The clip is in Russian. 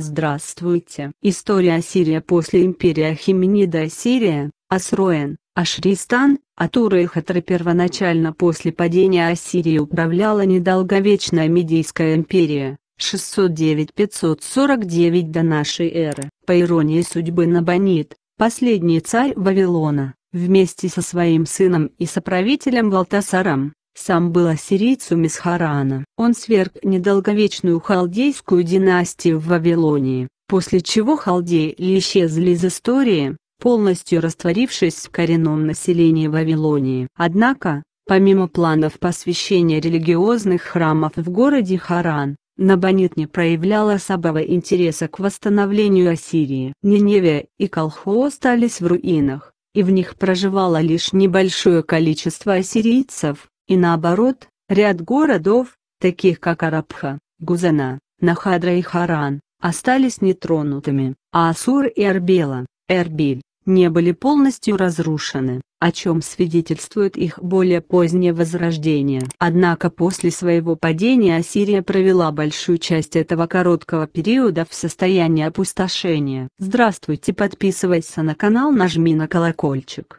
Здравствуйте! История Ассирия после империи Ахименида Ассирия, Асроен, Ашристан, Атура и Хатра первоначально после падения Ассирии управляла недолговечная Медийская империя, 609-549 до нашей эры. По иронии судьбы Набонид, последний царь Вавилона, вместе со своим сыном и соправителем Валтасаром, сам был ассирийцем из Харана. Он сверг недолговечную халдейскую династию в Вавилонии, после чего халдеи исчезли из истории, полностью растворившись в коренном населении Вавилонии. Однако, помимо планов посвящения религиозных храмов в городе Харан, Набонит не проявлял особого интереса к восстановлению Ассирии. Ниневия и Колхо остались в руинах, и в них проживало лишь небольшое количество ассирийцев, и наоборот, ряд городов, таких как Арабха, Гузана, Нахадра и Харан, остались нетронутыми, а Асур и Арбела, Эрбиль, не были полностью разрушены, о чем свидетельствует их более позднее возрождение. Однако после своего падения Ассирия провела большую часть этого короткого периода в состоянии опустошения. Здравствуйте подписывайся на канал нажми на колокольчик.